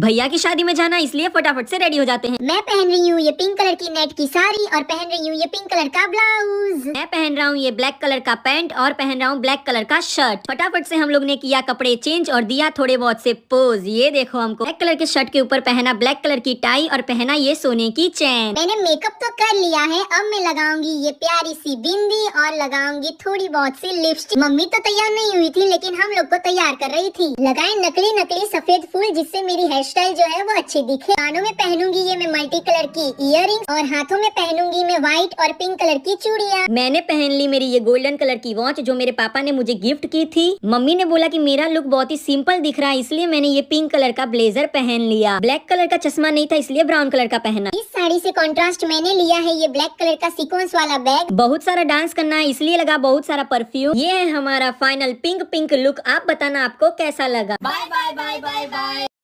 भैया की शादी में जाना इसलिए फटाफट से रेडी हो जाते हैं मैं पहन रही हूँ ये पिंक कलर की नेट की साड़ी और पहन रही हूँ ये पिंक कलर का ब्लाउज मैं पहन रहा हूँ ये ब्लैक कलर का पैंट और पहन रहा हूँ ब्लैक कलर का शर्ट फटाफट से हम लोग ने किया कपड़े चेंज और दिया थोड़े बहुत से पोज ये देखो हमको ब्लैक कलर के शर्ट के ऊपर पहना ब्लैक कलर की टाई और पहना ये सोने की चैन मैंने मेकअप तो कर लिया है अब मैं लगाऊंगी ये प्यारी सी बिंदी और लगाऊंगी थोड़ी बहुत सी लिपस्टिक मम्मी तो तैयार नहीं हुई थी लेकिन हम लोग को तैयार कर रही थी लगाए नकली नकली सफेद फूल जिससे मेरी हेयर स्टाइल जो है वो अच्छी दिखे कानों में पहनूंगी ये मैं मल्टी कलर की इयर इयरिंग और हाथों में पहनूंगी मैं व्हाइट और पिंक कलर की चूड़िया मैंने पहन ली मेरी ये गोल्डन कलर की वॉच जो मेरे पापा ने मुझे गिफ्ट की थी मम्मी ने बोला की मेरा लुक बहुत ही सिंपल दिख रहा है इसलिए मैंने ये पिंक कलर का ब्लेजर पहन लिया ब्लैक कलर का चश्मा नहीं था इसलिए ब्राउन कलर का पहना इस साड़ी से कॉन्ट्रास्ट मैंने लिया है ये ब्लैक कलर का सिक्वेंस वाला बैग बहुत सारा डांस करना है इसलिए लगा बहुत सारा परफ्यूम ये है हमारा फाइनल पिंक पिंक लुक आप बताना आपको कैसा लगा bye bye bye bye bye